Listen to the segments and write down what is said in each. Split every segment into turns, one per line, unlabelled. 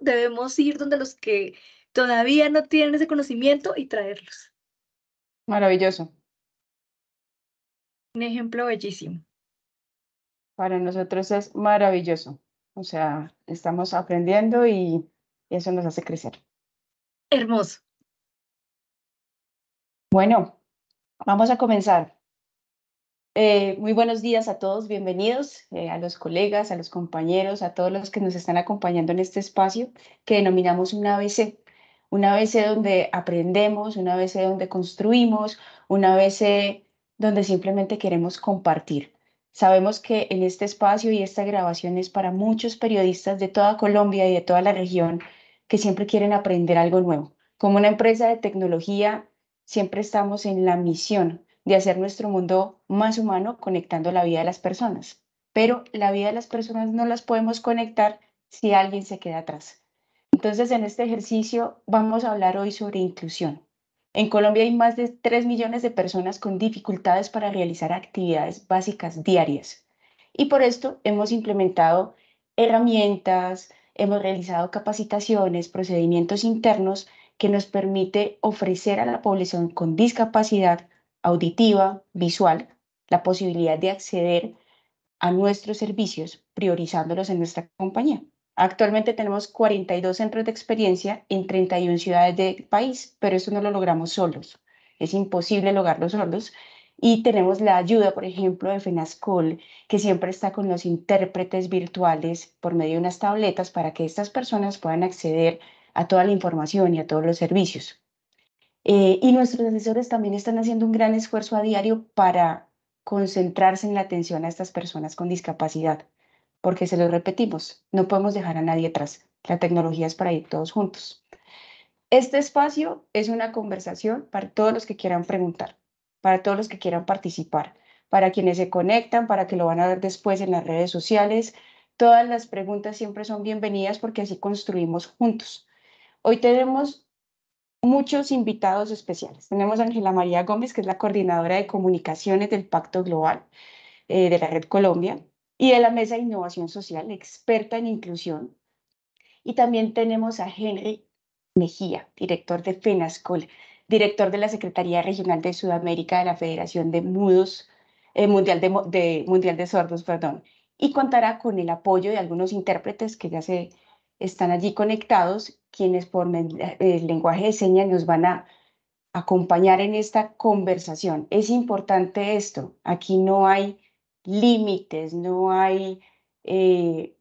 debemos ir donde los que todavía no
tienen ese conocimiento y traerlos. Maravilloso. Un ejemplo bellísimo. Para nosotros es maravilloso. O sea, estamos aprendiendo y eso nos hace crecer. Hermoso. Bueno, vamos a comenzar. Eh, muy buenos días a todos, bienvenidos eh, a los colegas, a los compañeros, a todos los que nos están acompañando en este espacio que denominamos una ABC. Una ABC donde aprendemos, una ABC donde construimos, una ABC donde simplemente queremos compartir. Sabemos que en este espacio y esta grabación es para muchos periodistas de toda Colombia y de toda la región que siempre quieren aprender algo nuevo. Como una empresa de tecnología, siempre estamos en la misión de hacer nuestro mundo más humano conectando la vida de las personas. Pero la vida de las personas no las podemos conectar si alguien se queda atrás. Entonces, en este ejercicio vamos a hablar hoy sobre inclusión. En Colombia hay más de 3 millones de personas con dificultades para realizar actividades básicas diarias. Y por esto hemos implementado herramientas, hemos realizado capacitaciones, procedimientos internos que nos permite ofrecer a la población con discapacidad auditiva, visual, la posibilidad de acceder a nuestros servicios, priorizándolos en nuestra compañía. Actualmente tenemos 42 centros de experiencia en 31 ciudades del país, pero eso no lo logramos solos. Es imposible lograrlo solos. Y tenemos la ayuda, por ejemplo, de FENASCOL, que siempre está con los intérpretes virtuales por medio de unas tabletas para que estas personas puedan acceder a toda la información y a todos los servicios. Eh, y nuestros asesores también están haciendo un gran esfuerzo a diario para concentrarse en la atención a estas personas con discapacidad, porque se lo repetimos, no podemos dejar a nadie atrás. La tecnología es para ir todos juntos. Este espacio es una conversación para todos los que quieran preguntar, para todos los que quieran participar, para quienes se conectan, para que lo van a ver después en las redes sociales. Todas las preguntas siempre son bienvenidas porque así construimos juntos. Hoy tenemos muchos invitados especiales. Tenemos a Ángela María Gómez, que es la coordinadora de comunicaciones del Pacto Global eh, de la Red Colombia y de la Mesa de Innovación Social, experta en inclusión. Y también tenemos a Henry Mejía, director de FENASCOL, director de la Secretaría Regional de Sudamérica de la Federación de Mudos, eh, Mundial, de, Mundial de Sordos, perdón, y contará con el apoyo de algunos intérpretes que ya se están allí conectados quienes por el lenguaje de señas nos van a acompañar en esta conversación. Es importante esto, aquí no hay límites, no hay eh,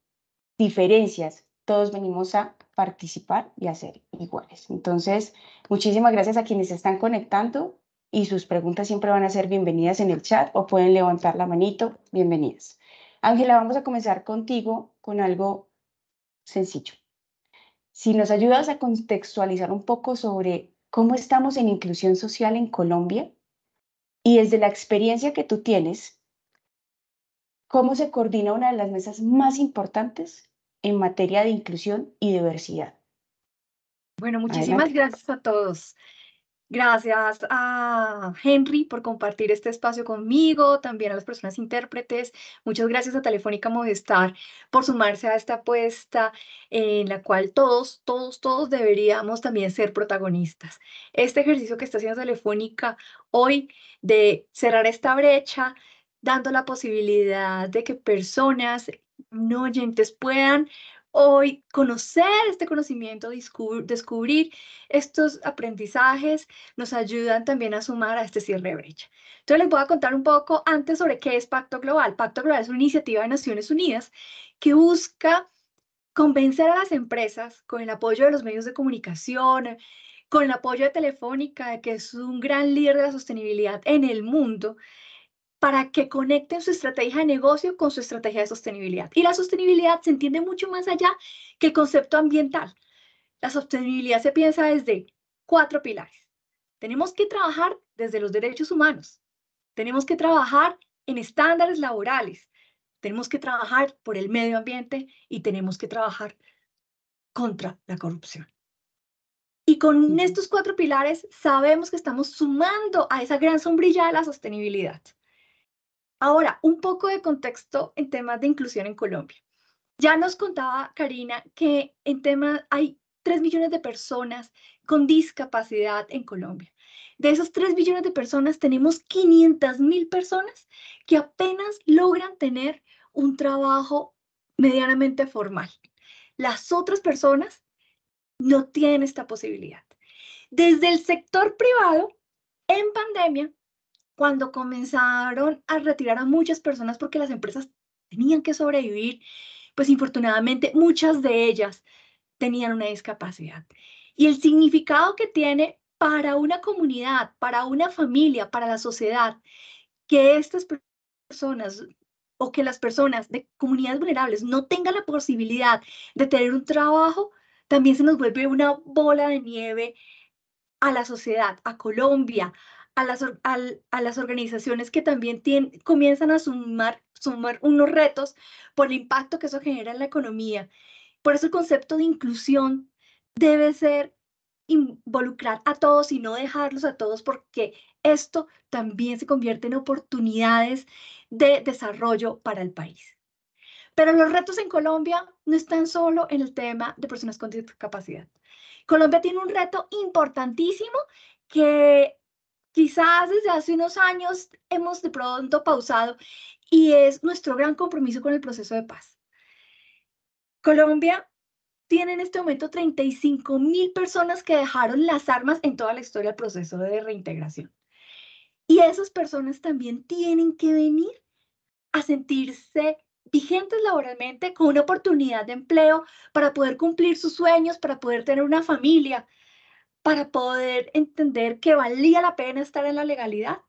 diferencias, todos venimos a participar y a ser iguales. Entonces, muchísimas gracias a quienes están conectando y sus preguntas siempre van a ser bienvenidas en el chat o pueden levantar la manito, bienvenidas. Ángela, vamos a comenzar contigo con algo sencillo. Si nos ayudas a contextualizar un poco sobre cómo estamos en inclusión social en Colombia y desde la experiencia que tú tienes, cómo se coordina una de las mesas más importantes en materia de inclusión y diversidad.
Bueno, muchísimas gracias a todos. Gracias a Henry por compartir este espacio conmigo, también a las personas intérpretes. Muchas gracias a Telefónica Modestar por sumarse a esta apuesta en la cual todos, todos, todos deberíamos también ser protagonistas. Este ejercicio que está haciendo Telefónica hoy de cerrar esta brecha, dando la posibilidad de que personas no oyentes puedan hoy conocer este conocimiento, descubrir estos aprendizajes, nos ayudan también a sumar a este cierre de brecha. Entonces les voy a contar un poco antes sobre qué es Pacto Global. Pacto Global es una iniciativa de Naciones Unidas que busca convencer a las empresas con el apoyo de los medios de comunicación, con el apoyo de Telefónica, que es un gran líder de la sostenibilidad en el mundo, para que conecten su estrategia de negocio con su estrategia de sostenibilidad. Y la sostenibilidad se entiende mucho más allá que el concepto ambiental. La sostenibilidad se piensa desde cuatro pilares. Tenemos que trabajar desde los derechos humanos. Tenemos que trabajar en estándares laborales. Tenemos que trabajar por el medio ambiente y tenemos que trabajar contra la corrupción. Y con estos cuatro pilares sabemos que estamos sumando a esa gran sombrilla de la sostenibilidad. Ahora, un poco de contexto en temas de inclusión en Colombia. Ya nos contaba Karina que en temas hay 3 millones de personas con discapacidad en Colombia. De esos 3 millones de personas, tenemos 500 mil personas que apenas logran tener un trabajo medianamente formal. Las otras personas no tienen esta posibilidad. Desde el sector privado, en pandemia, cuando comenzaron a retirar a muchas personas porque las empresas tenían que sobrevivir, pues infortunadamente muchas de ellas tenían una discapacidad. Y el significado que tiene para una comunidad, para una familia, para la sociedad, que estas personas o que las personas de comunidades vulnerables no tengan la posibilidad de tener un trabajo, también se nos vuelve una bola de nieve a la sociedad, a Colombia, a las, a, las organizaciones que también tienen, comienzan a sumar, sumar unos retos por el impacto que eso genera en la economía. Por eso el concepto de inclusión debe ser involucrar a todos y no dejarlos a todos porque esto también se convierte en oportunidades de desarrollo para el país. Pero los retos en Colombia no están solo en el tema de personas con discapacidad. Colombia tiene un reto importantísimo que quizás desde hace unos años hemos de pronto pausado y es nuestro gran compromiso con el proceso de paz. Colombia tiene en este momento 35 mil personas que dejaron las armas en toda la historia del proceso de reintegración. Y esas personas también tienen que venir a sentirse vigentes laboralmente con una oportunidad de empleo para poder cumplir sus sueños, para poder tener una familia, para poder entender que valía la pena estar en la legalidad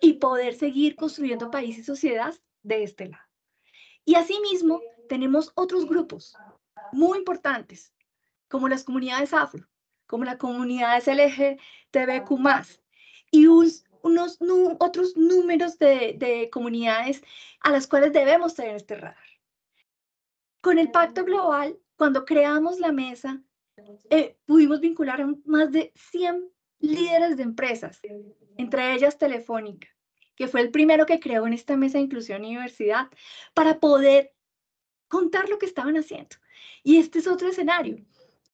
y poder seguir construyendo países y sociedades de este lado. Y asimismo, tenemos otros grupos muy importantes, como las comunidades afro, como las comunidades LGTBQ+, y unos, unos otros números de comunidades a las cuales debemos tener este radar. Con el Pacto Global, cuando creamos la mesa, eh, pudimos vincular a más de 100 líderes de empresas, entre ellas Telefónica, que fue el primero que creó en esta mesa de inclusión y diversidad, para poder contar lo que estaban haciendo. Y este es otro escenario.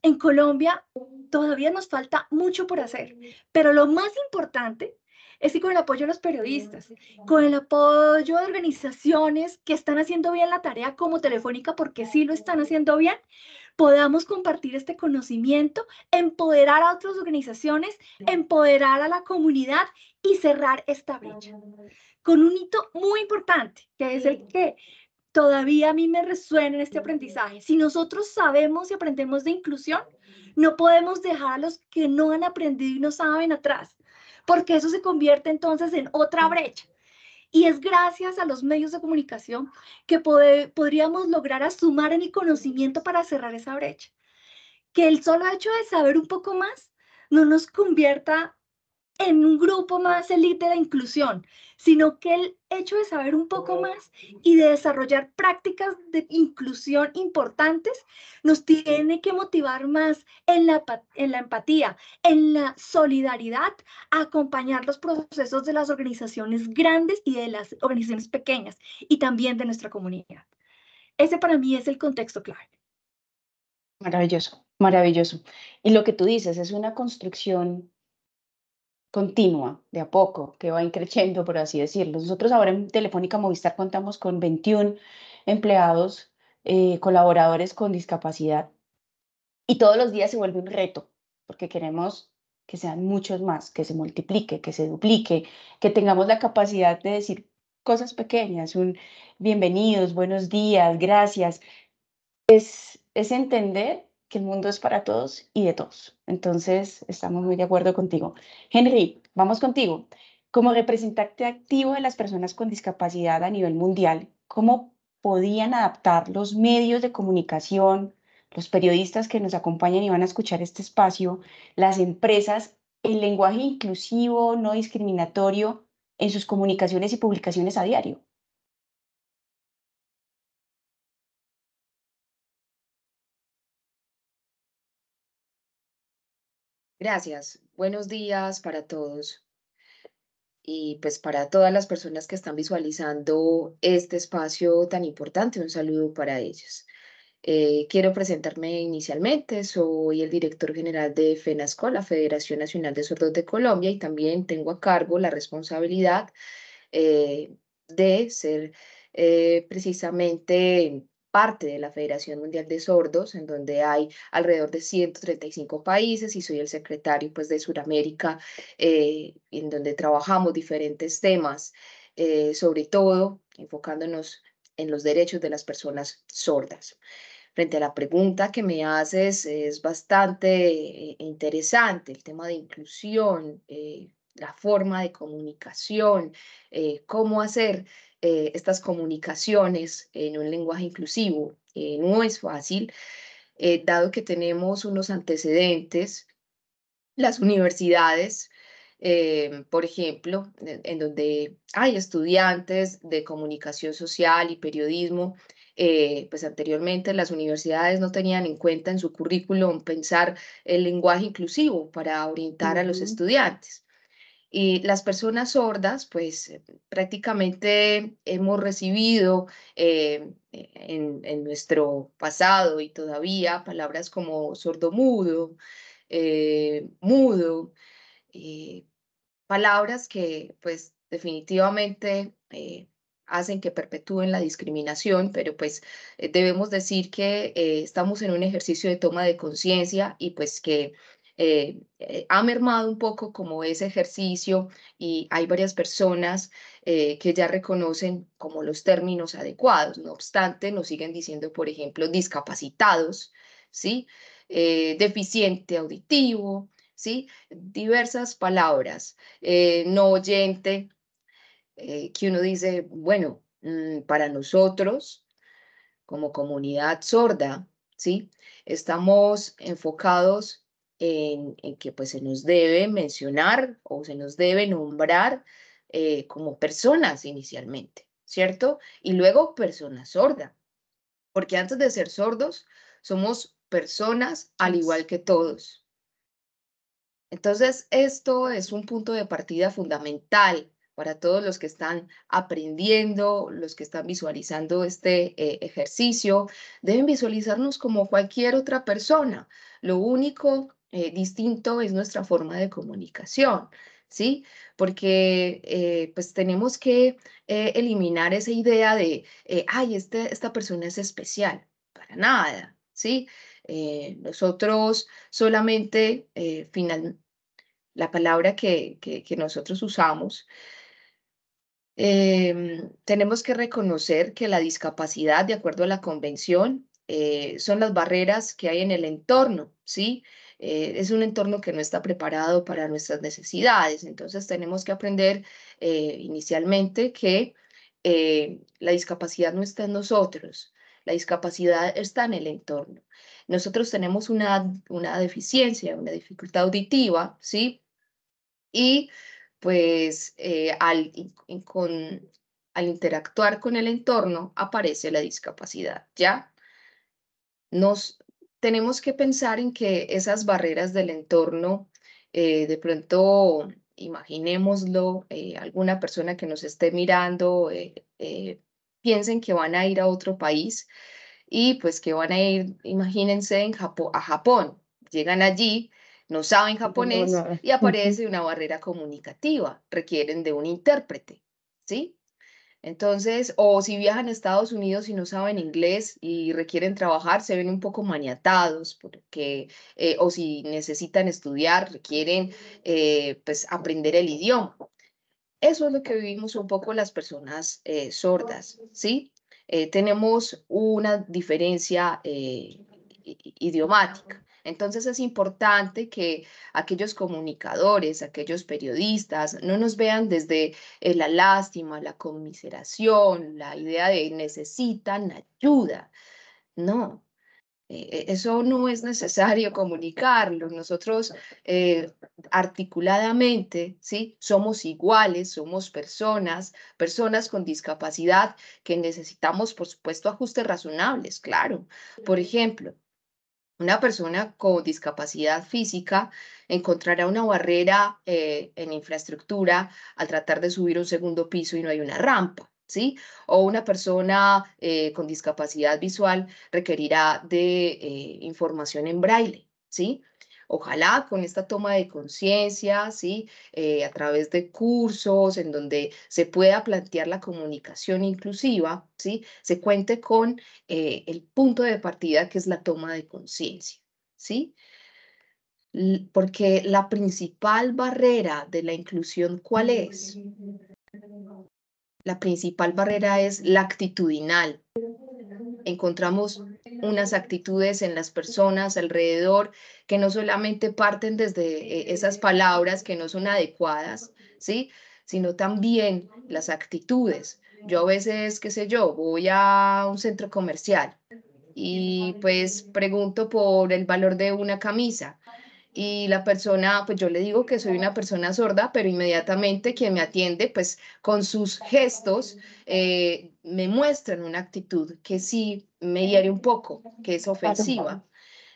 En Colombia todavía nos falta mucho por hacer, pero lo más importante es que con el apoyo de los periodistas, con el apoyo de organizaciones que están haciendo bien la tarea como Telefónica, porque sí lo están haciendo bien, podamos compartir este conocimiento, empoderar a otras organizaciones, empoderar a la comunidad y cerrar esta brecha. Con un hito muy importante, que es el que todavía a mí me resuena en este aprendizaje. Si nosotros sabemos y aprendemos de inclusión, no podemos dejar a los que no han aprendido y no saben atrás, porque eso se convierte entonces en otra brecha y es gracias a los medios de comunicación que podríamos lograr asumar en el conocimiento para cerrar esa brecha. Que el solo hecho de saber un poco más no nos convierta en un grupo más elite de inclusión, sino que el hecho de saber un poco más y de desarrollar prácticas de inclusión importantes nos tiene que motivar más en la, en la empatía, en la solidaridad, acompañar los procesos de las organizaciones grandes y de las organizaciones pequeñas y también de nuestra comunidad. Ese para mí es el
contexto clave. Maravilloso, maravilloso. Y lo que tú dices es una construcción continua, de a poco, que va increciendo, por así decirlo. Nosotros ahora en Telefónica Movistar contamos con 21 empleados, eh, colaboradores con discapacidad, y todos los días se vuelve un reto, porque queremos que sean muchos más, que se multiplique, que se duplique, que tengamos la capacidad de decir cosas pequeñas, un bienvenidos, buenos días, gracias. Es, es entender que el mundo es para todos y de todos. Entonces, estamos muy de acuerdo contigo. Henry, vamos contigo. Como representante activo de las personas con discapacidad a nivel mundial, ¿cómo podían adaptar los medios de comunicación, los periodistas que nos acompañan y van a escuchar este espacio, las empresas, el lenguaje inclusivo, no discriminatorio en sus comunicaciones
y publicaciones a diario? Gracias. Buenos días para todos y pues para todas las personas que están visualizando este espacio tan importante, un saludo para ellos. Eh, quiero presentarme inicialmente, soy el director general de FENASCO, la Federación Nacional de Sordos de Colombia, y también tengo a cargo la responsabilidad eh, de ser eh, precisamente parte de la Federación Mundial de Sordos, en donde hay alrededor de 135 países y soy el secretario pues, de Sudamérica, eh, en donde trabajamos diferentes temas, eh, sobre todo enfocándonos en los derechos de las personas sordas. Frente a la pregunta que me haces, es bastante eh, interesante el tema de inclusión, la forma de comunicación, cómo hacer eh, estas comunicaciones en un lenguaje inclusivo. no es fácil, eh, dado que tenemos unos antecedentes, las universidades, eh, por ejemplo, en, donde hay estudiantes de comunicación social y periodismo, pues anteriormente las universidades no tenían en cuenta en su currículum pensar el lenguaje inclusivo para orientar a los estudiantes. Y las personas sordas, pues eh, prácticamente hemos recibido eh, en, nuestro pasado y todavía palabras como sordomudo, eh, mudo, eh, palabras que pues definitivamente hacen que perpetúen la discriminación, pero pues debemos decir que estamos en un ejercicio de toma de conciencia y pues que eh, eh, ha mermado un poco como ese ejercicio y hay varias personas eh, que ya reconocen como los términos adecuados. No obstante, nos siguen diciendo, por ejemplo, discapacitados, ¿sí? deficiente auditivo, ¿sí? diversas palabras, no oyente, que uno dice, bueno, mm, para nosotros, como comunidad sorda, ¿sí? Estamos enfocados en, que pues se nos debe mencionar o se nos debe nombrar eh, como personas inicialmente, ¿cierto? Y luego persona sorda, porque antes de ser sordos somos personas al igual que todos. Entonces, esto es un punto de partida fundamental para todos los que están aprendiendo, los que están visualizando este eh, ejercicio, deben visualizarnos como cualquier otra persona. Lo único eh, distinto es nuestra forma de comunicación, ¿sí? Porque eh, pues tenemos que eh, eliminar esa idea de, ay, este, esta persona es especial, para nada, ¿sí? nosotros solamente, final, la palabra que, nosotros usamos, em, tenemos que reconocer que la discapacidad, de acuerdo a la convención, son las barreras que hay en el entorno, ¿sí? sí eh, es un entorno que no está preparado para nuestras necesidades. Entonces tenemos que aprender eh, inicialmente que eh, la discapacidad no está en nosotros, la discapacidad está en el entorno. Nosotros tenemos una, una deficiencia, una dificultad auditiva, ¿sí? Y pues al, al interactuar con el entorno aparece la discapacidad, ¿ya? Nos, tenemos que pensar en que esas barreras del entorno, eh, de pronto, imaginémoslo, eh, alguna persona que nos esté mirando, eh, piensen que van a ir a otro país y pues que van a ir, imagínense, a Japón. Llegan allí, no saben japonés y aparece una barrera comunicativa, requieren de un intérprete, ¿sí? Entonces, o si viajan a Estados Unidos y no saben inglés y requieren trabajar, se ven un poco maniatados, porque, eh, o si necesitan estudiar, requieren eh, pues, aprender el idioma. Eso es lo que vivimos un poco las personas eh, sordas, ¿sí? tenemos una diferencia idiomática. Entonces es importante que aquellos comunicadores, aquellos periodistas, no nos vean desde eh, la lástima, la conmiseración, la idea de necesitan ayuda. No, eh, eso no es necesario comunicarlo. Nosotros eh, articuladamente, ¿sí? Somos iguales, somos personas, personas con discapacidad que necesitamos, por supuesto, ajustes razonables, claro. Por ejemplo, una persona con discapacidad física encontrará una barrera eh, en infraestructura al tratar de subir un segundo piso y no hay una rampa. ¿Sí? O una persona eh, con discapacidad visual requerirá de eh, información en braille, ¿sí? Ojalá con esta toma de conciencia, ¿sí? Eh, a través de cursos en donde se pueda plantear la comunicación inclusiva, ¿sí? se cuente con eh, el punto de partida que es la toma de conciencia. ¿sí? Porque la principal barrera de la inclusión, ¿cuál es? La principal barrera es la actitudinal, encontramos unas actitudes en las personas alrededor que no solamente parten desde eh, esas palabras que no son adecuadas, ¿sí? sino también las actitudes. Yo a veces, qué sé yo, voy a un centro comercial y pues pregunto por el valor de una camisa y la persona, pues yo le digo que soy una persona sorda, pero inmediatamente quien me atiende, pues con sus gestos, eh, me muestran una actitud que sí me hiere un poco, que es ofensiva.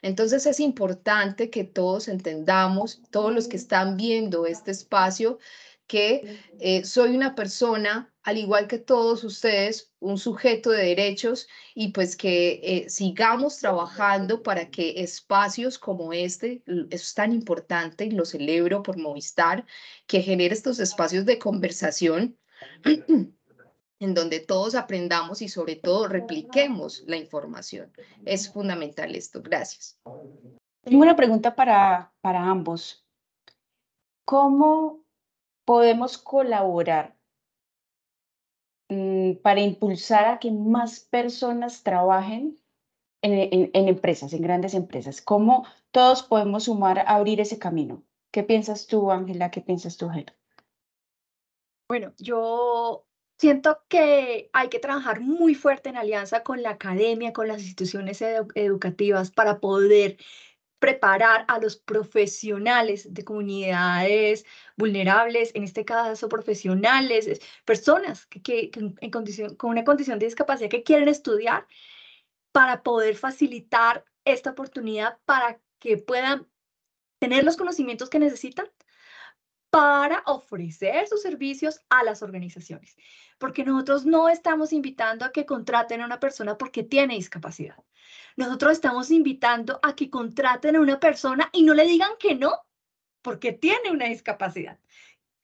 Entonces es importante que todos entendamos, todos los que están viendo este espacio, que eh, soy una persona al igual que todos ustedes, un sujeto de derechos y pues que eh, sigamos trabajando para que espacios como este, es tan importante y lo celebro por Movistar, que genere estos espacios de conversación en donde todos aprendamos y sobre todo repliquemos la información. Es fundamental esto. Gracias. Tengo una pregunta para, para ambos.
¿Cómo podemos colaborar Mm, para impulsar a que más personas trabajen en, empresas, en grandes empresas? ¿Cómo todos podemos sumar a abrir ese camino? ¿Qué piensas tú, Ángela? ¿Qué piensas tú, Jero?
Bueno, yo siento que hay que trabajar muy fuerte en alianza con la academia, con las instituciones educativas para poder preparar a los profesionales de comunidades vulnerables, en este caso profesionales, personas que, en condición, con una condición de discapacidad que quieren estudiar, para poder facilitar esta oportunidad para que puedan tener los conocimientos que necesitan para ofrecer sus servicios a las organizaciones, porque nosotros no estamos invitando a que contraten a una persona porque tiene discapacidad. Nosotros estamos invitando a que contraten a una persona y no le digan que no porque tiene una discapacidad.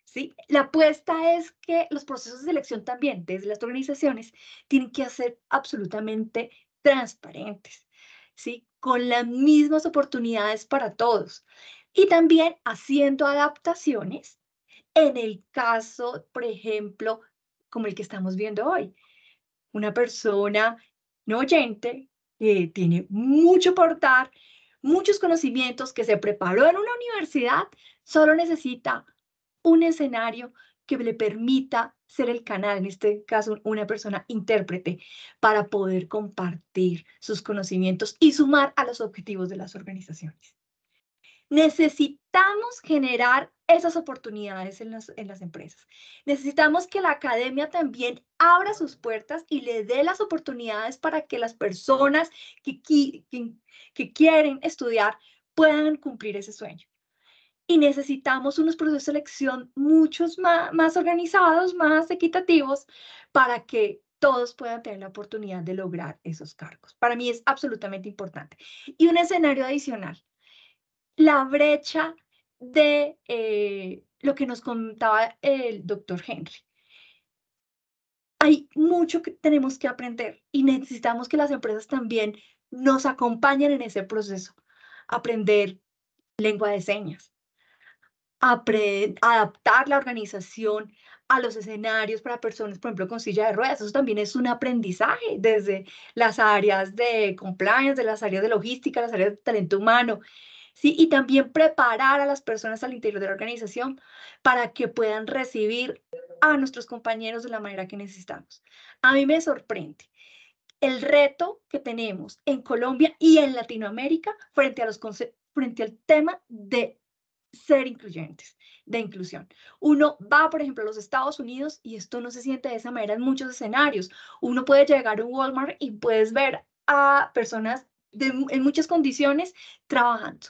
¿Sí? La apuesta es que los procesos de selección también desde las organizaciones tienen que ser absolutamente transparentes, ¿sí? con las mismas oportunidades para todos y también haciendo adaptaciones en el caso, por ejemplo, como el que estamos viendo hoy. Una persona no oyente que tiene mucho por muchos conocimientos, que se preparó en una universidad, solo necesita un escenario que le permita ser el canal, en este caso una persona intérprete, para poder compartir sus conocimientos y sumar a los objetivos de las organizaciones. Necesitamos generar esas oportunidades en las, empresas. Necesitamos que la academia también abra sus puertas y le dé las oportunidades para que las personas que, que, quieren estudiar puedan cumplir ese sueño y necesitamos unos procesos de selección muchos más, más, organizados, más equitativos, para que todos puedan tener la oportunidad de lograr esos cargos. Para mí es absolutamente importante. Y un escenario adicional, la brecha de eh, lo que nos contaba el doctor Henry. Hay mucho que tenemos que aprender y necesitamos que las empresas también nos acompañen en ese proceso. Aprender lengua de señas, adaptar la organización a los escenarios para personas, por ejemplo, con silla de ruedas. Eso también es un aprendizaje desde las áreas de compliance, de las áreas de logística, las áreas de talento humano. Y también preparar a las personas al interior de la organización para que puedan recibir a nuestros compañeros de la manera que necesitamos. A mí me sorprende el reto que tenemos en Colombia y en Latinoamérica frente, a los frente al tema de ser incluyentes, de inclusión. Uno va, por ejemplo, a los Estados Unidos y esto no se siente de esa manera en muchos escenarios. Uno puede llegar a un Walmart y puedes ver a personas en muchas condiciones trabajando.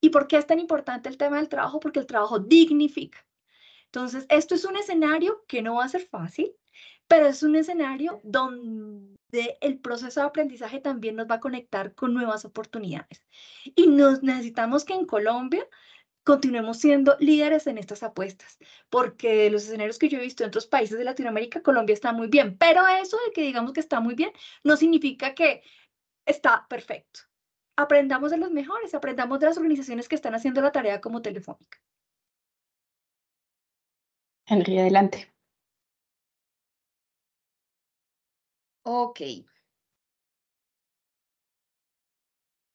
¿Y por qué es tan importante el tema del trabajo? Porque el trabajo dignifica. Entonces, esto es un escenario que no va a ser fácil, pero es un escenario donde el proceso de aprendizaje también nos va a conectar con nuevas oportunidades. Y nos necesitamos que en Colombia continuemos siendo líderes en estas apuestas, porque los escenarios que yo he visto en otros países de Latinoamérica, Colombia está muy bien, pero eso de que digamos que está muy bien no significa que está perfecto aprendamos de los mejores, aprendamos de las organizaciones que están haciendo la tarea como
Telefónica. Enrique, adelante. Ok.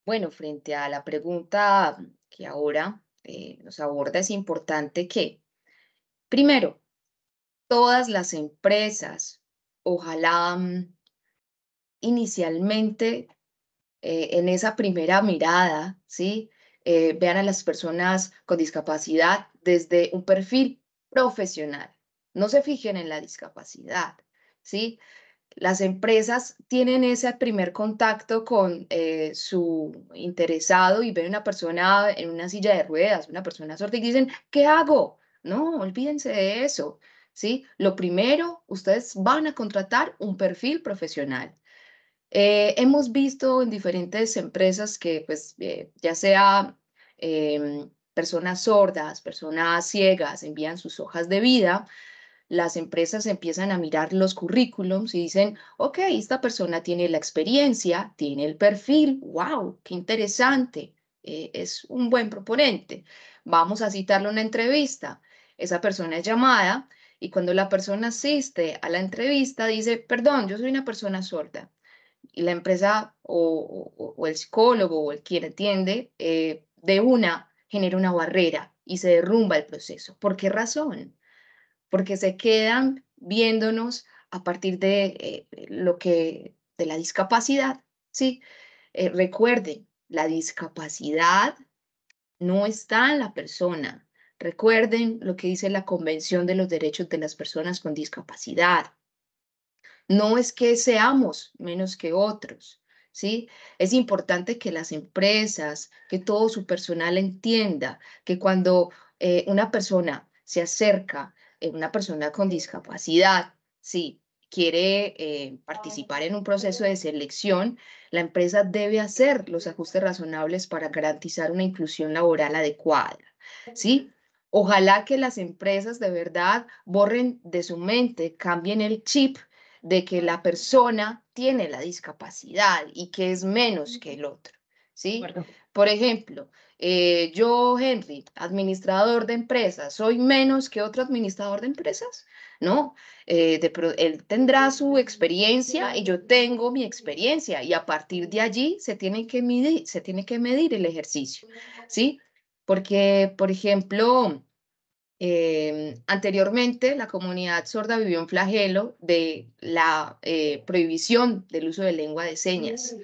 Bueno, frente a la pregunta que ahora eh, nos aborda, es importante que, primero, todas las empresas, ojalá mm, inicialmente eh, en esa primera mirada, ¿sí? Eh, vean a las personas con discapacidad desde un perfil profesional. No se fijen en la discapacidad, ¿sí? Las empresas tienen ese primer contacto con eh, su interesado y ven una persona en una silla de ruedas, una persona sorda y dicen, ¿qué hago? No, olvídense de eso, ¿sí? Lo primero, ustedes van a contratar un perfil profesional. Eh, hemos visto en diferentes empresas que, pues, eh, ya sea em, personas sordas, personas ciegas, envían sus hojas de vida, las empresas empiezan a mirar los currículums y dicen, ok, esta persona tiene la experiencia, tiene el perfil, wow, qué interesante, eh, es un buen proponente, vamos a citarle una entrevista. Esa persona es llamada y cuando la persona asiste a la entrevista dice, perdón, yo soy una persona sorda, la empresa o, el psicólogo o el quien entiende, eh, de una genera una barrera y se derrumba el proceso. ¿Por qué razón? Porque se quedan viéndonos a partir de eh, lo que de la discapacidad, ¿sí? Eh, recuerden, la discapacidad no está en la persona. Recuerden lo que dice la Convención de los Derechos de las Personas con Discapacidad. No es que seamos menos que otros, ¿sí? Es importante que las empresas, que todo su personal entienda que cuando eh, una persona se acerca, eh, una persona con discapacidad, sí, quiere eh, participar en un proceso de selección, la empresa debe hacer los ajustes razonables para garantizar una inclusión laboral adecuada, ¿sí? Ojalá que las empresas de verdad borren de su mente, cambien el chip de que la persona tiene la discapacidad y que es menos que el otro. ¿sí? Por ejemplo, eh, yo, Henry, administrador de empresas, ¿soy menos que otro administrador de empresas? No, eh, él tendrá su experiencia y yo tengo mi experiencia y a partir de allí se tiene que medir, se tiene que medir el ejercicio, ¿sí? Porque, por ejemplo, eh, anteriormente, la comunidad sorda vivió un flagelo de la eh, prohibición del uso de lengua de señas.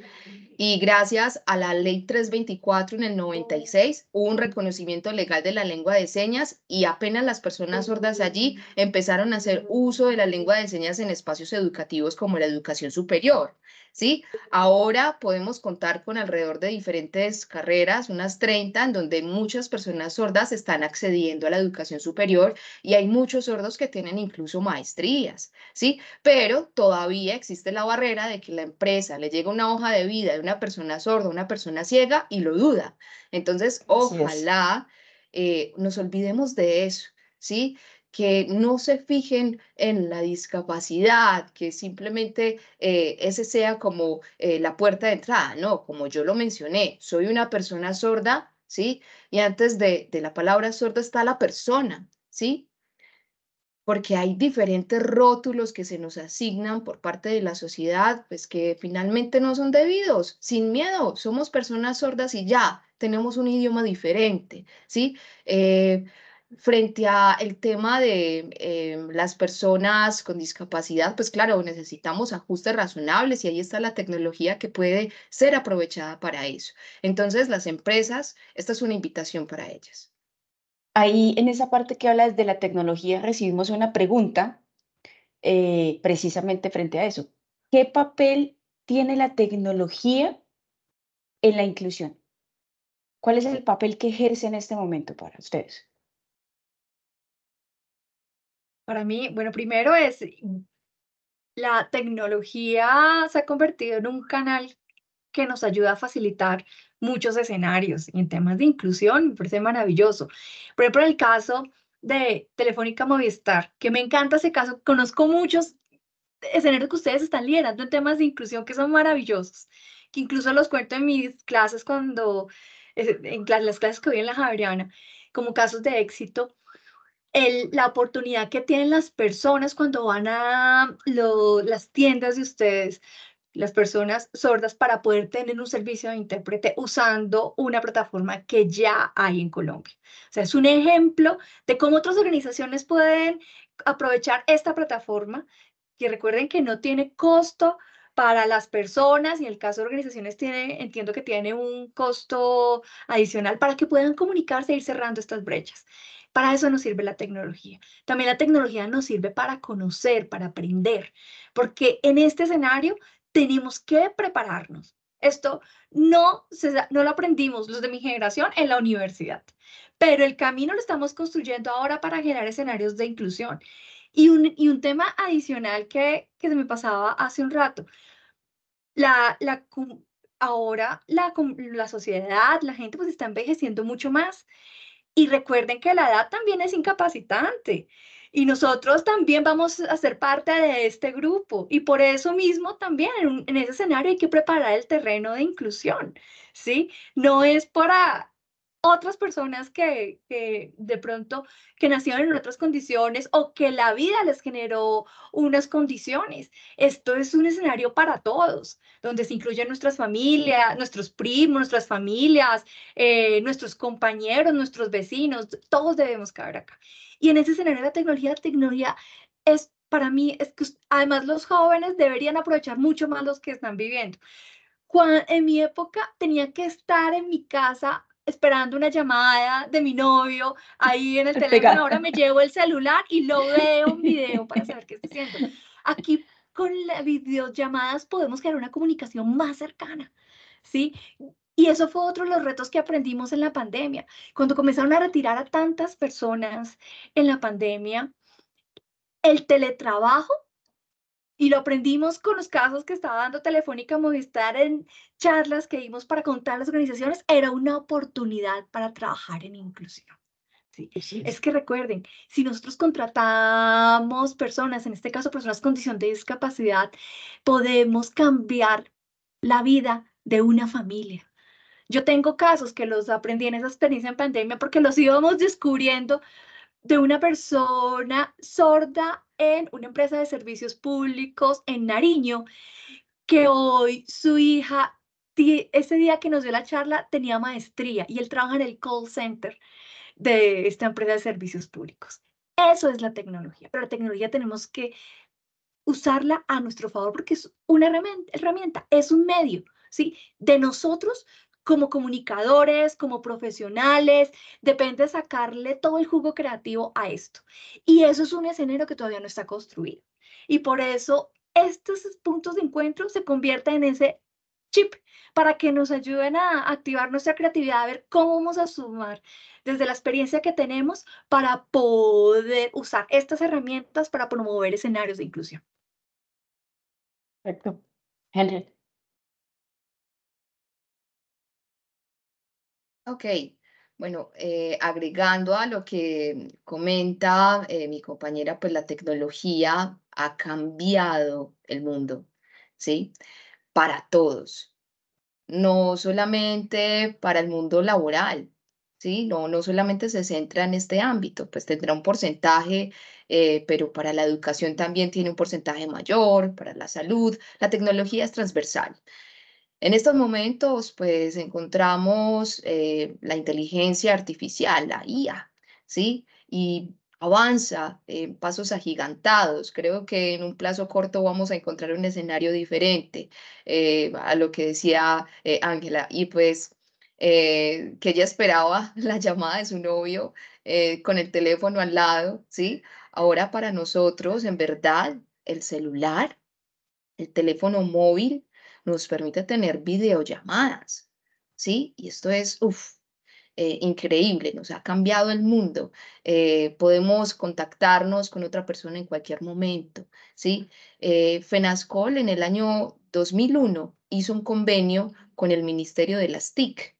Y gracias a la ley 324 en el 96 hubo un reconocimiento legal de la lengua de señas y apenas las personas sordas allí empezaron a hacer uso de la lengua de señas en espacios educativos como la educación superior. ¿sí? Ahora podemos contar con alrededor de diferentes carreras, unas 30, en donde muchas personas sordas están accediendo a la educación superior superior y hay muchos sordos que tienen incluso maestrías, ¿sí? Pero todavía existe la barrera de que la empresa le llega una hoja de vida de una persona sorda, una persona ciega y lo duda. Entonces, ojalá eh, nos olvidemos de eso, ¿sí? que no se fijen en la discapacidad, que simplemente eh, ese sea como eh, la puerta de entrada, no, como yo lo mencioné, soy una persona sorda ¿sí? Y antes de, la palabra sorda está la persona, ¿sí? porque hay diferentes rótulos que se nos asignan por parte de la sociedad, pues que finalmente no son debidos, sin miedo, somos personas sordas y ya, tenemos un idioma diferente, ¿sí? Eh, frente a el tema de eh, las personas con discapacidad, pues claro, necesitamos ajustes razonables y ahí está la tecnología que puede ser aprovechada para eso. Entonces, las empresas, esta es una invitación para ellas. Ahí en esa parte que hablas de la tecnología recibimos una pregunta
eh, precisamente frente a eso. ¿Qué papel tiene la tecnología en la inclusión? ¿Cuál es el papel que ejerce en este momento para ustedes?
Para mí, bueno, primero es la tecnología se ha convertido en un canal que nos ayuda a facilitar muchos escenarios en temas de inclusión, me parece maravilloso. Por ejemplo, el caso de Telefónica Movistar, que me encanta ese caso, conozco muchos escenarios que ustedes están liderando en temas de inclusión que son maravillosos, que incluso los cuento en mis clases cuando, en las clases que vi en la Javeriana, como casos de éxito la oportunidad que tienen las personas cuando van a las tiendas de ustedes, las personas sordas, para poder tener un servicio de intérprete usando una plataforma que ya hay en Colombia. O sea, es un ejemplo de cómo otras organizaciones pueden aprovechar esta plataforma, que recuerden que no tiene costo para las personas y en el caso de organizaciones tiene, entiendo que tiene un costo adicional para que puedan comunicarse y e ir cerrando estas brechas. Para eso nos sirve la tecnología. También la tecnología nos sirve para conocer, para aprender, porque en este escenario tenemos que prepararnos. Esto no, no lo aprendimos los de mi generación en la universidad, pero el camino lo estamos construyendo ahora para generar escenarios de inclusión. Y un, y un tema adicional que, que se me pasaba hace un rato, la, la, ahora la, la sociedad, la gente pues está envejeciendo mucho más y recuerden que la edad también es incapacitante. Y nosotros también vamos a ser parte de este grupo. Y por eso mismo también en, ese escenario hay que preparar el terreno de inclusión, ¿sí? No es para otras personas que, que, de pronto que nacieron en otras condiciones o que la vida les generó unas condiciones. Esto es un escenario para todos, donde se incluyen nuestras familias, nuestros primos, nuestras familias, eh, nuestros compañeros, nuestros vecinos, todos debemos caber acá. Y en ese escenario la tecnología, la tecnología es para mí, es que además los jóvenes deberían aprovechar mucho más los que están viviendo. Cuando, en mi época tenía que estar en mi casa esperando una llamada de mi novio ahí en el teléfono. Ahora me llevo el celular y lo veo un video para saber qué estoy haciendo. Aquí con las videollamadas podemos crear una comunicación más cercana, ¿sí? Y eso fue otro de los retos que aprendimos en la pandemia. Cuando comenzaron a retirar a tantas personas en la pandemia, el teletrabajo y lo aprendimos con los casos que estaba dando Telefónica Movistar en charlas que dimos para contar a las organizaciones. Era una oportunidad para trabajar en inclusión. Es que recuerden, si nosotros contratamos personas, en este caso personas con condición de discapacidad, podemos cambiar la vida de una familia. Yo tengo casos que los aprendí en esa experiencia en pandemia porque los íbamos descubriendo de una persona sorda en una empresa de servicios públicos en Nariño, que hoy su hija, ese día que nos dio la charla, tenía maestría y él trabaja en el call center de esta empresa de servicios públicos. Eso es la tecnología, pero la tecnología tenemos que usarla a nuestro favor porque es una herramienta, es un medio, ¿sí? De nosotros como comunicadores, como profesionales, depende sacarle todo el jugo creativo a esto. Y eso es un escenario que todavía no está construido. Y por eso estos puntos de encuentro se convierten en ese chip para que nos ayuden a activar nuestra creatividad, a ver cómo vamos a sumar desde la experiencia que tenemos para poder usar estas herramientas para promover escenarios de inclusión.
Perfecto. Henry. Ok, bueno, eh, agregando a lo que comenta eh, mi compañera, pues la tecnología ha cambiado el mundo, ¿sí? Para todos, no solamente para el mundo laboral, ¿sí? No, solamente se centra en este ámbito, pues tendrá un porcentaje, eh, pero para la educación también tiene un porcentaje mayor, para la salud, la tecnología es transversal. En estos momentos, pues encontramos eh, la inteligencia artificial, la IA, ¿sí? Y avanza en pasos agigantados. Creo que en un plazo corto vamos a encontrar un escenario diferente eh, a lo que decía eh, Ángela. y pues que ella esperaba la llamada de su novio con el teléfono al lado, ¿sí? Ahora para nosotros, en verdad, el celular, el teléfono móvil nos permite tener videollamadas, ¿sí? Y esto es, uff, eh, increíble, nos ha cambiado el mundo. Eh, podemos contactarnos con otra persona en cualquier momento, ¿sí? Eh, FENASCOL en el año 2001 hizo un convenio con el Ministerio de las TIC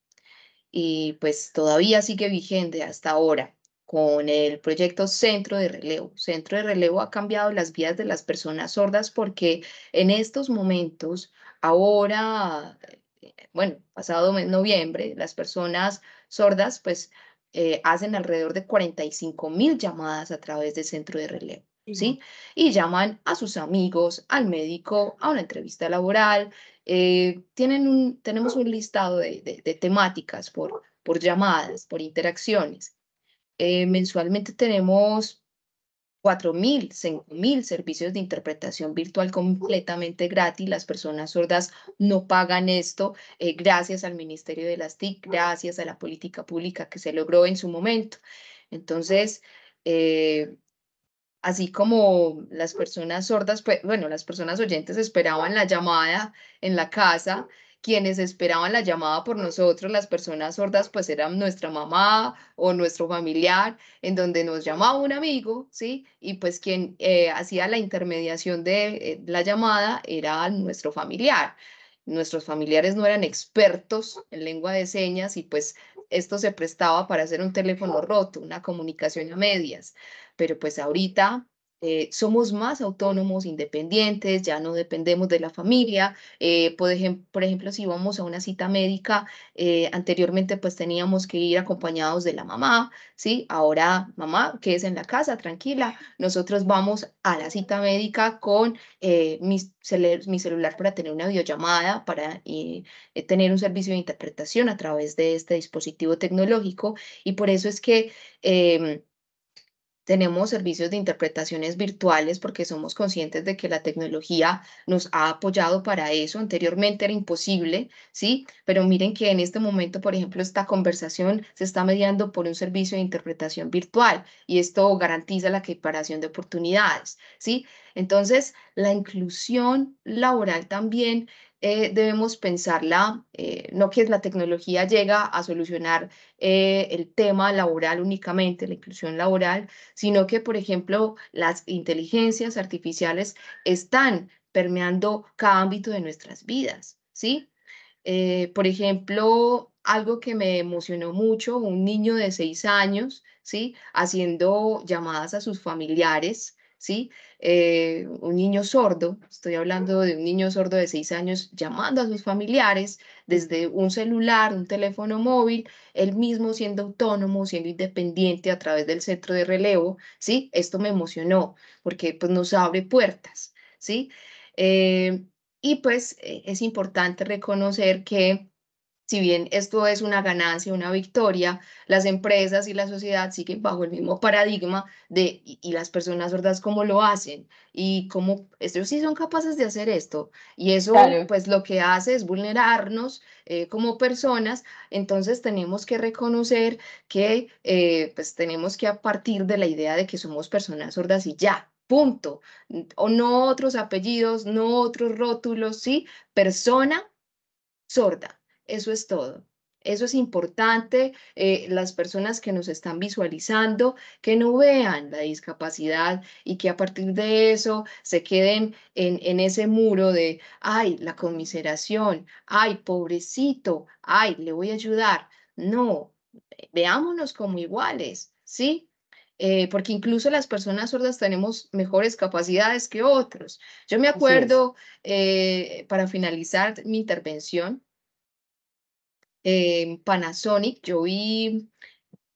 y pues todavía sigue vigente hasta ahora con el proyecto Centro de Relevo. Centro de Relevo ha cambiado las vidas de las personas sordas porque en estos momentos Ahora, eh, bueno, pasado noviembre, las personas sordas pues eh, hacen alrededor de 45 mil llamadas a través del centro de relevo. ¿Sí? Y llaman a sus amigos, al médico, a una entrevista laboral. Eh, tienen un, tenemos un listado de, temáticas por, por llamadas, por interacciones. mensualmente tenemos 4.000, 5.000 servicios de interpretación virtual completamente gratis. Las personas sordas no pagan esto eh, gracias al Ministerio de las TIC, gracias a la política pública que se logró en su momento. Entonces, eh, así como las personas sordas, pues, bueno, las personas oyentes esperaban la llamada en la casa quienes esperaban la llamada por nosotros, las personas sordas, pues eran nuestra mamá o nuestro familiar, en donde nos llamaba un amigo, ¿sí? Y pues quien eh, hacía la intermediación de eh, la llamada era nuestro familiar. Nuestros familiares no eran expertos en lengua de señas y pues esto se prestaba para hacer un teléfono roto, una comunicación a medias. Pero pues ahorita eh, somos más autónomos, independientes, ya no dependemos de la familia. Eh, por, ejemplo, por, ejemplo, si vamos a una cita médica, eh, anteriormente pues teníamos que ir acompañados de la mamá, ¿sí? Ahora mamá, que es en la casa, tranquila, nosotros vamos a la cita médica con mi, mi, celular para tener una videollamada, para tener un servicio de interpretación a través de este dispositivo tecnológico. Y por eso es que em, tenemos servicios de interpretaciones virtuales porque somos conscientes de que la tecnología nos ha apoyado para eso. Anteriormente era imposible, ¿sí? Pero miren que en este momento, por ejemplo, esta conversación se está mediando por un servicio de interpretación virtual y esto garantiza la equiparación de oportunidades, ¿sí? Entonces, la inclusión laboral también eh, debemos pensarla, eh, no que la tecnología llega a solucionar eh, el tema laboral únicamente, la inclusión laboral, sino que, por ejemplo, las inteligencias artificiales están permeando cada ámbito de nuestras vidas, ¿sí? por ejemplo, algo que me emocionó mucho, un niño de seis años, ¿sí? Haciendo llamadas a sus familiares ¿sí? Eh, un niño sordo, estoy hablando de un niño sordo de seis años llamando a sus familiares desde un celular, un teléfono móvil, él mismo siendo autónomo, siendo independiente a través del centro de relevo, ¿sí? Esto me emocionó porque pues nos abre puertas, ¿sí? Eh, y pues eh, es importante reconocer que si bien esto es una ganancia, una victoria, las empresas y la sociedad siguen bajo el mismo paradigma de y, las personas sordas cómo lo hacen y cómo ellos sí son capaces de hacer esto. Y eso pues lo que hace es vulnerarnos eh, como personas. Entonces tenemos que reconocer que eh, pues tenemos que partir de la idea de que somos personas sordas y ya, punto. O no otros apellidos, no otros rótulos, sí, persona sorda. Eso es todo. Eso es importante, eh, las personas que nos están visualizando, que no vean la discapacidad y que a partir de eso se queden en, ese muro de, ay, la conmiseración, ay, pobrecito, ay, le voy a ayudar. No, veámonos como iguales, ¿sí? Eh, porque incluso las personas sordas tenemos mejores capacidades que otros. Yo me acuerdo, eh, para finalizar mi intervención, en eh, Panasonic, yo vi,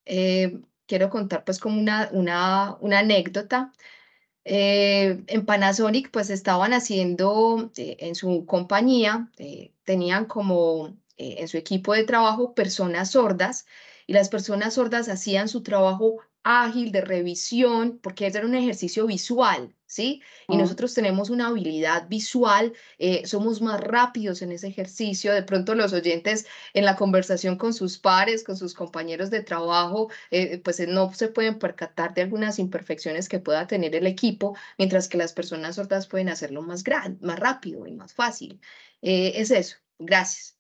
eh, quiero contar pues como una, una, anécdota. Eh, en Panasonic pues estaban haciendo en su compañía, tenían como en su equipo de trabajo personas sordas y las personas sordas hacían su trabajo ágil de revisión porque era un ejercicio visual. ¿sí? Y ah. nosotros tenemos una habilidad visual, eh, somos más rápidos en ese ejercicio. De pronto los oyentes en la conversación con sus pares, con sus compañeros de trabajo, eh, pues eh, no se pueden percatar de algunas imperfecciones que pueda tener el equipo, mientras que las personas sordas pueden hacerlo más, gran, más rápido y más fácil. es eso. Gracias.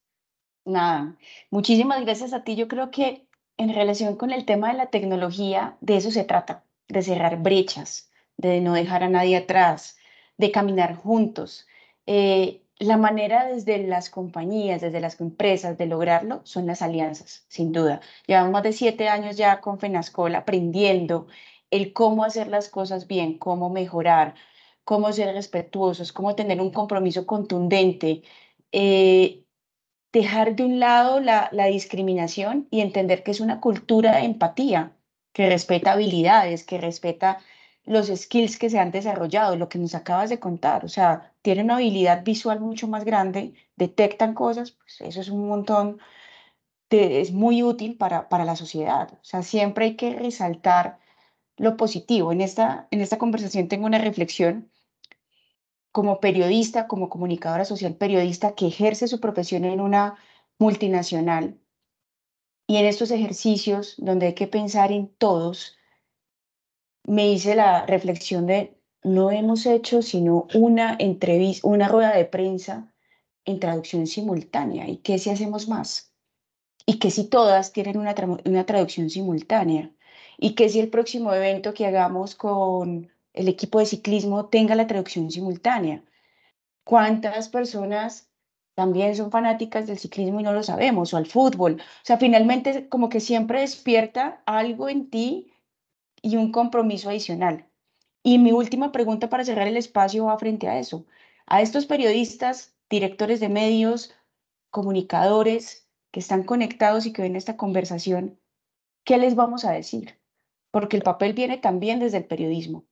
Nada, muchísimas gracias a ti. Yo creo que en relación con el tema de la tecnología, de eso se trata, de cerrar brechas, de no dejar a nadie atrás, de caminar juntos. Eh, la manera desde las compañías, desde las empresas de lograrlo son las alianzas, sin duda. Llevamos más de siete años ya con FENASCOL aprendiendo el cómo hacer las cosas bien, cómo mejorar, cómo ser respetuosos, cómo tener un compromiso contundente, eh, dejar de un lado la discriminación y entender que es una cultura de empatía, que respeta habilidades, que respeta los skills que se han desarrollado, lo que nos acabas de contar, o sea, tienen una habilidad visual mucho más grande, detectan cosas, pues eso es un montón, es muy útil para, la sociedad. O sea, siempre hay que resaltar lo positivo. En esta, en esta conversación tengo una reflexión como periodista, como comunicadora social periodista que ejerce su profesión en una multinacional y en estos ejercicios donde hay que pensar en todos, me hice la reflexión de no hemos hecho sino una entrevista, una rueda de prensa en traducción simultánea. ¿Y qué si hacemos más? ¿Y qué si todas tienen una, traducción simultánea? ¿Y qué si el próximo evento que hagamos con el equipo de ciclismo tenga la traducción simultánea? ¿Cuántas personas también son fanáticas del ciclismo y no lo sabemos, o al fútbol. O sea, finalmente como que siempre despierta algo en ti y un compromiso adicional. Y mi última pregunta para cerrar el espacio va frente a eso. A estos periodistas, directores de medios, comunicadores que están conectados y que ven esta conversación, ¿qué les vamos a decir? Porque el papel viene también desde el periodismo.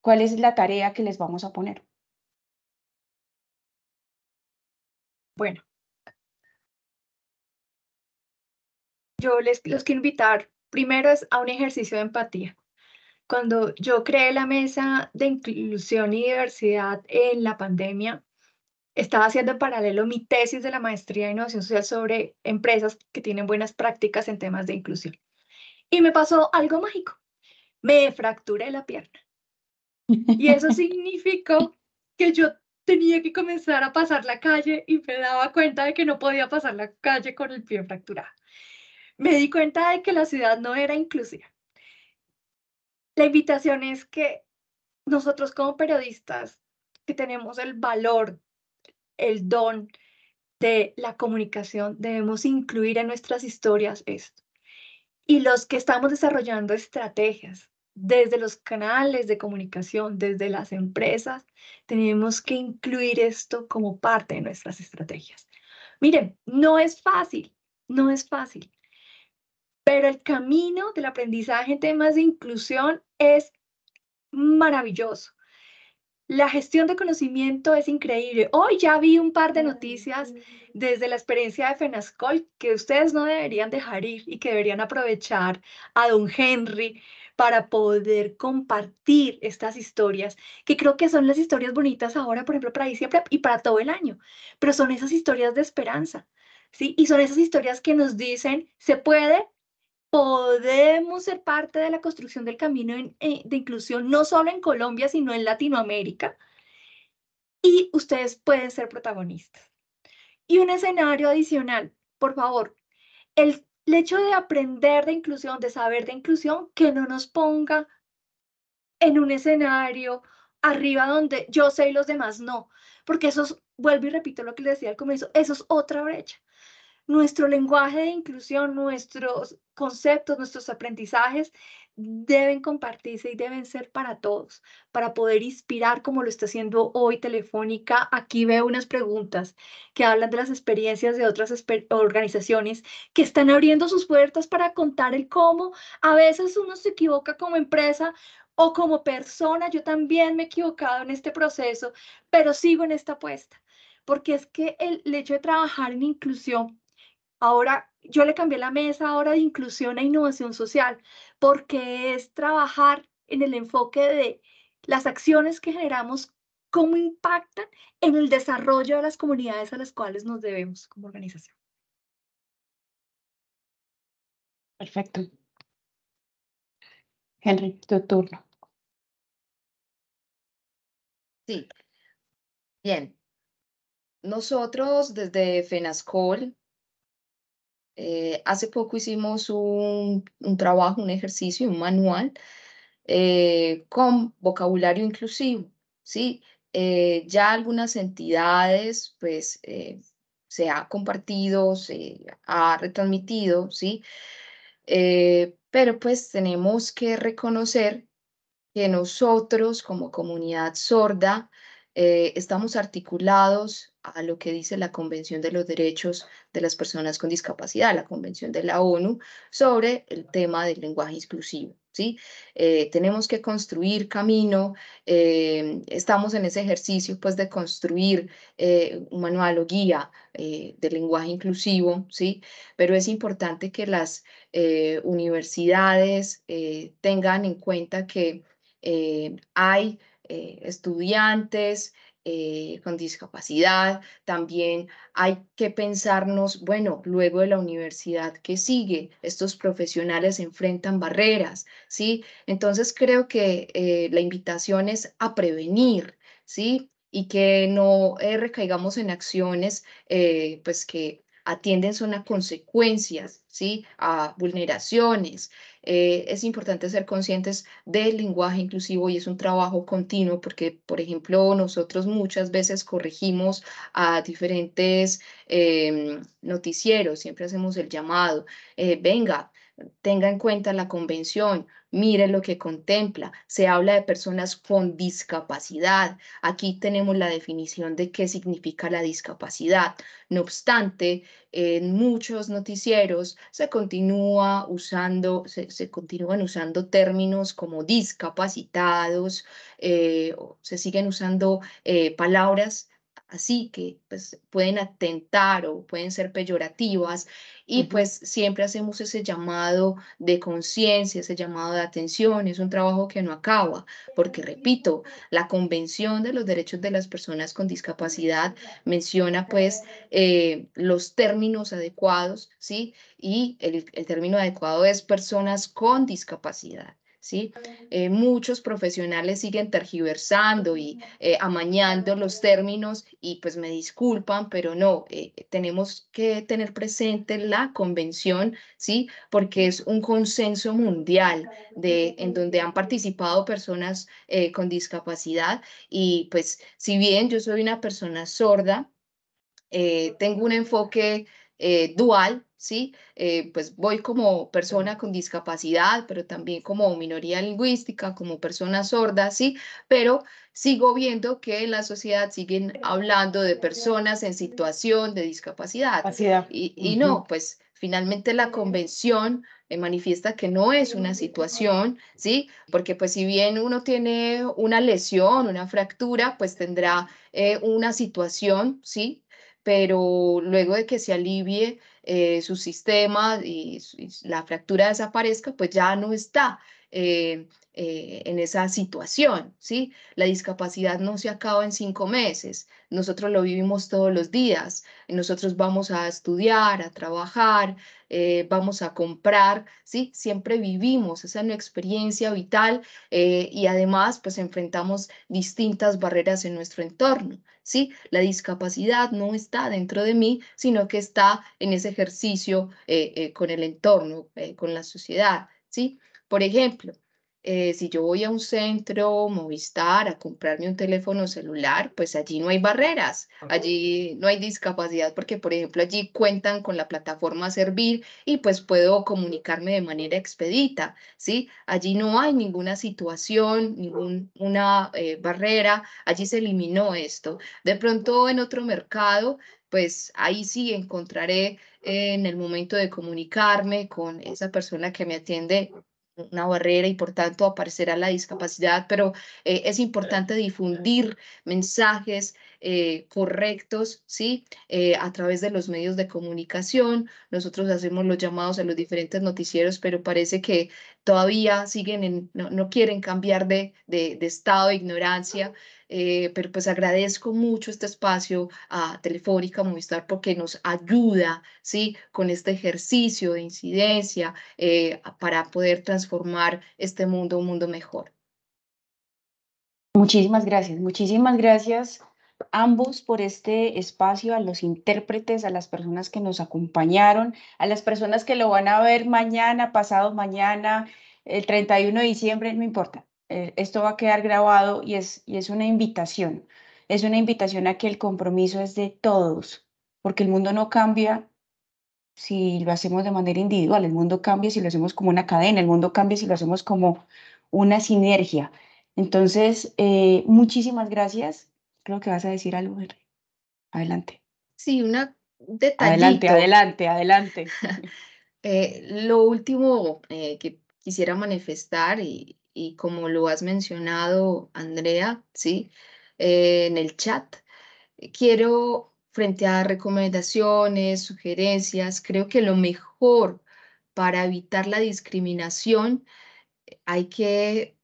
¿Cuál es la tarea que les vamos a poner?
Bueno,
yo les los quiero invitar Primero es a un ejercicio de empatía. Cuando yo creé la mesa de inclusión y diversidad en la pandemia, estaba haciendo en paralelo mi tesis de la maestría en innovación social sobre empresas que tienen buenas prácticas en temas de inclusión. Y me pasó algo mágico. Me fracturé la pierna. Y eso significó que yo tenía que comenzar a pasar la calle y me daba cuenta de que no podía pasar la calle con el pie fracturado me di cuenta de que la ciudad no era inclusiva. La invitación es que nosotros como periodistas que tenemos el valor, el don de la comunicación, debemos incluir en nuestras historias esto. Y los que estamos desarrollando estrategias desde los canales de comunicación, desde las empresas, tenemos que incluir esto como parte de nuestras estrategias. Miren, no es fácil, no es fácil. Pero el camino del aprendizaje en temas de inclusión es maravilloso. La gestión de conocimiento es increíble. Hoy ya vi un par de noticias desde la experiencia de FENASCOL que ustedes no deberían dejar ir y que deberían aprovechar a don Henry para poder compartir estas historias, que creo que son las historias bonitas ahora, por ejemplo, para diciembre y para todo el año, pero son esas historias de esperanza, ¿sí? Y son esas historias que nos dicen, se puede, podemos ser parte de la construcción del camino eh, de inclusión, no solo en Colombia, sino en Latinoamérica. Y ustedes pueden ser protagonistas. Y un escenario adicional, por favor, el, hecho de aprender de inclusión, de saber de inclusión, que no nos ponga en un escenario arriba donde yo sé y los demás no, porque eso es, vuelvo y repito lo que les decía al comienzo, eso es otra brecha nuestro lenguaje de inclusión, nuestros conceptos, nuestros aprendizajes deben compartirse y deben ser para todos, para poder inspirar como lo está haciendo hoy Telefónica. Aquí veo unas preguntas que hablan de las experiencias de otras organizaciones que están abriendo sus puertas para contar el cómo. A veces uno se equivoca como empresa, o como persona, yo también me he equivocado en este proceso, pero sigo en esta apuesta, porque es que el, hecho de trabajar en inclusión Ahora yo le cambié la mesa ahora de inclusión e innovación social, porque es trabajar en el enfoque de las acciones que generamos, cómo impactan en el desarrollo de las comunidades a las cuales nos debemos como organización.
Perfecto. Henry, tu turno. Sí. Bien. Nosotros desde FENASCOL eh, hace poco hicimos un, trabajo, un ejercicio, un manual eh, con vocabulario inclusivo, ¿sí? Eh, ya algunas entidades, pues, se ha compartido, se ha retransmitido, ¿sí? pero pues tenemos que reconocer que nosotros como comunidad sorda estamos articulados a lo que dice la Convención de los Derechos de las Personas con Discapacidad, la Convención de la ONU, sobre el tema del lenguaje inclusivo. ¿sí? Eh, tenemos que construir camino, eh, estamos en ese ejercicio pues, de construir eh, un manual o guía de lenguaje inclusivo, ¿sí? pero es importante que las universidades tengan en cuenta que hay estudiantes, eh, con discapacidad. También hay que pensarnos, bueno, luego de la universidad, que sigue? Estos profesionales enfrentan barreras, ¿sí? Entonces creo que eh, la invitación es a prevenir, ¿sí? Y que no eh, recaigamos en acciones, pues que atienden son a consecuencias, ¿sí? a vulneraciones. Eh, es importante ser conscientes del lenguaje inclusivo y es un trabajo continuo porque, por ejemplo, nosotros muchas veces corregimos a diferentes em, noticieros, siempre hacemos el llamado, eh, venga, tenga en cuenta la convención, Mire lo que contempla. Se habla de personas con discapacidad. Aquí tenemos la definición de qué significa la discapacidad. No obstante, en muchos noticieros se continúa usando, se, continúan usando términos como discapacitados, eh, se siguen usando eh, palabras así que pues, pueden atentar o pueden ser peyorativas y pues siempre hacemos ese llamado de conciencia, ese llamado de atención, es un trabajo que no acaba, porque repito, la Convención de los Derechos de las Personas con Discapacidad menciona pues eh, los términos adecuados, ¿sí? Y el término adecuado es personas con discapacidad. ¿sí? Eh, muchos profesionales siguen tergiversando y eh, amañando los términos y pues me disculpan, pero no, eh, tenemos que tener presente la convención, ¿sí? Porque es un consenso mundial de, en donde han participado personas con discapacidad y pues si bien yo soy una persona sorda, tengo un enfoque eh, dual, ¿sí? Eh, pues voy como persona con discapacidad, pero también como minoría lingüística, como persona sorda, ¿sí? Pero sigo viendo que en la sociedad siguen hablando de personas en situación de discapacidad. Y, y no, pues finalmente la convención eh, manifiesta que no es una situación, ¿sí? Porque pues si bien uno tiene una lesión, una fractura, pues tendrá una situación, ¿sí? pero luego de que se alivie eh, su sistema y, la fractura desaparezca, pues ya no está. Eh, eh, en esa situación, ¿sí? La discapacidad no se acaba en cinco meses, nosotros lo vivimos todos los días, nosotros vamos a estudiar, a trabajar, eh, vamos a comprar, ¿sí? Siempre vivimos, esa es experiencia vital y además pues enfrentamos distintas barreras en nuestro entorno, ¿sí? La discapacidad no está dentro de mí, sino que está en ese ejercicio con el entorno, con la sociedad, ¿sí? Por ejemplo, eh, si yo voy a un centro Movistar a comprarme un teléfono celular, pues allí no hay barreras, allí no hay discapacidad, porque por ejemplo allí cuentan con la plataforma Servir y pues puedo comunicarme de manera expedita, ¿sí? Allí no hay ninguna situación, ninguna eh, barrera, allí se eliminó esto. De pronto en otro mercado, pues ahí sí encontraré eh, en el momento de comunicarme con esa persona que me atiende una barrera y por tanto aparecerá la discapacidad, pero eh, es importante difundir mensajes eh, correctos, ¿sí? Eh, a través de los medios de comunicación. Nosotros hacemos los llamados a los diferentes noticieros, pero parece que todavía siguen no, quieren cambiar de, de, estado de ignorancia, eh, pero pues agradezco mucho este espacio a ah, Telefónica Movistar porque nos ayuda, ¿sí? Con este ejercicio de incidencia eh, para poder transformar este mundo un mundo mejor.
Muchísimas gracias, muchísimas gracias ambos por este espacio, a los intérpretes, a las personas que nos acompañaron, a las personas que lo van a ver mañana, pasado mañana, el 31 de diciembre, no importa. Eh, esto va a quedar grabado y es, es una invitación. Es una invitación a que el compromiso es de todos, porque el mundo no cambia si lo hacemos de manera individual, el mundo cambia si lo hacemos como una cadena, el mundo cambia si lo hacemos como una sinergia. Entonces, eh, muchísimas gracias Creo que vas a decir algo, Henry. Adelante.
Sí, una detallito. Adelante, adelante, adelante. Eh, lo último eh, que quisiera manifestar y, como lo has mencionado, Andrea, ¿sí? Eh, en el chat, quiero, frente a recomendaciones, sugerencias, creo que lo mejor para evitar la discriminación hay que,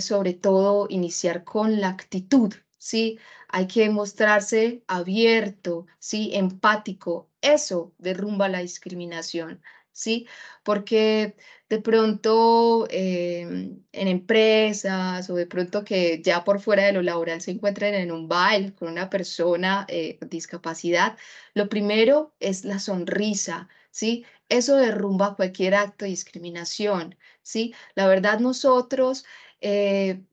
sobre todo, iniciar con la actitud, ¿sí? hay que mostrarse abierto, ¿sí? empático. Eso derrumba la discriminación, ¿sí? Porque de pronto em, en empresas o de pronto que ya por fuera de lo laboral se encuentren en un baile con una persona eh, discapacidad, lo primero es la sonrisa, ¿sí? Eso derrumba cualquier acto de discriminación, ¿sí? La verdad nosotros... Eh,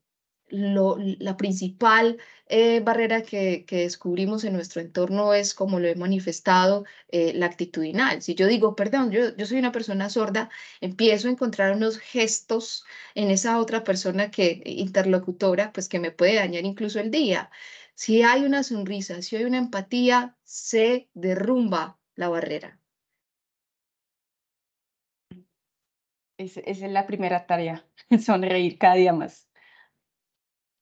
la principal eh, barrera que, descubrimos en nuestro entorno es, como lo he manifestado, eh, la actitudinal. Si yo digo, perdón, yo, soy una persona sorda, empiezo a encontrar unos gestos en esa otra persona que interlocutora, pues que me puede dañar incluso el día. Si hay una sonrisa, si hay una empatía, se derrumba la barrera.
esa es la primera tarea, sonreír cada día más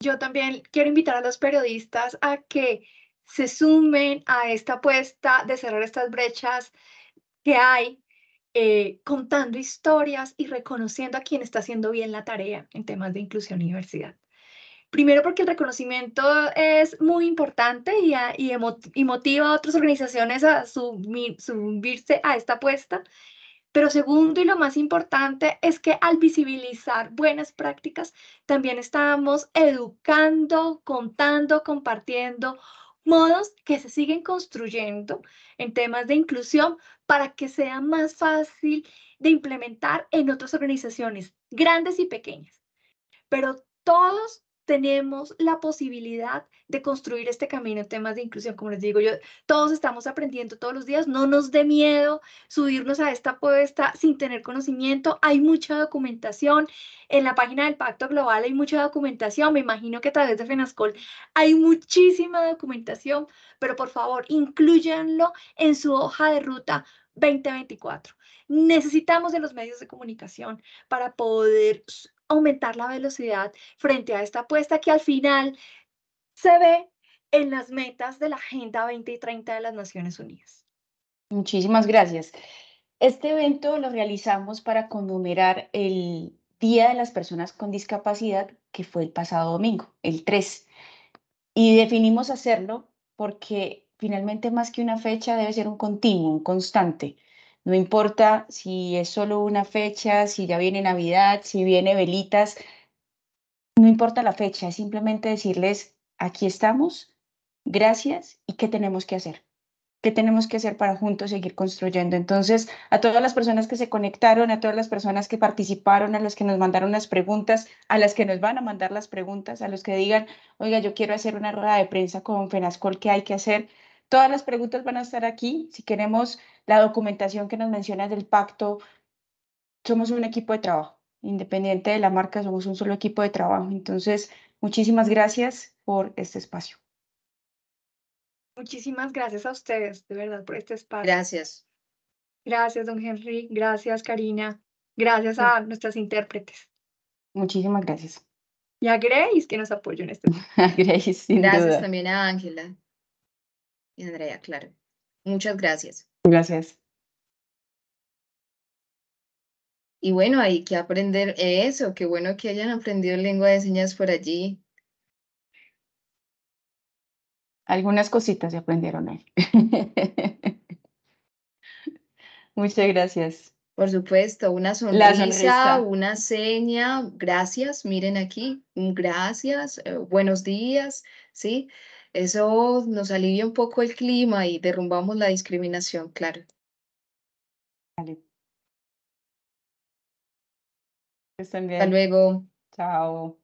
yo también quiero invitar a los periodistas a que se sumen a esta apuesta de cerrar estas brechas que hay, eh, contando historias y reconociendo a quien está haciendo bien la tarea en temas de inclusión y diversidad. Primero porque el reconocimiento es muy importante y, y, motiva a otras organizaciones a sumirse subirse a esta apuesta pero segundo y lo más importante es que al visibilizar buenas prácticas, también estamos educando, contando, compartiendo modos que se siguen construyendo en temas de inclusión para que sea más fácil de implementar en otras organizaciones, grandes y pequeñas. Pero todos tenemos la posibilidad de construir este camino en temas de inclusión. Como les digo, yo, todos estamos aprendiendo todos los días, no nos dé miedo subirnos a esta apuesta sin tener conocimiento. Hay mucha documentación en la página del Pacto Global, hay mucha documentación. Me imagino que a través de FENASCOL hay muchísima documentación, pero por favor, incluyanlo en su hoja de ruta 2024. Necesitamos de los medios de comunicación para poder aumentar la velocidad frente a esta apuesta que al final se ve en las metas de la Agenda 2030 de las Naciones Unidas.
Muchísimas gracias. Este evento lo realizamos para conmemorar el Día de las Personas con Discapacidad, que fue el pasado domingo, el 3. Y definimos hacerlo porque finalmente más que una fecha debe ser un continuo, un constante. No importa si es solo una fecha, si ya viene Navidad, si viene velitas, no importa la fecha, es simplemente decirles, aquí estamos, gracias y qué tenemos que hacer. ¿Qué tenemos que hacer para juntos seguir construyendo? Entonces, a todas las personas que se conectaron, a todas las personas que participaron, a las que nos mandaron las preguntas, a las que nos van a mandar las preguntas, a los que digan, oiga, yo quiero hacer una rueda de prensa con FENASCOL, ¿qué hay que hacer? Todas las preguntas van a estar aquí. Si queremos la documentación que nos mencionas del pacto, somos un equipo de trabajo. Independiente de la marca, somos un solo equipo de trabajo. Entonces, muchísimas gracias por este espacio.
Muchísimas gracias a ustedes, de verdad, por este espacio.
Gracias.
Gracias, don Henry. Gracias, Karina. Gracias a nuestras intérpretes.
Muchísimas gracias.
Y a Grace, que nos apoyó en este.
Gracias
también a Ángela. Y Andrea, claro. Muchas gracias. Gracias. Y bueno, hay que aprender eso. Qué bueno que hayan aprendido lengua de señas por allí.
Algunas cositas se aprendieron ahí.
Muchas gracias. Por supuesto, una sonrisa, sonrisa, una seña, gracias, miren aquí, gracias, eh, buenos días, ¿sí? Eso nos alivia un poco el clima y derrumbamos la discriminación, claro. Hasta luego. Chao.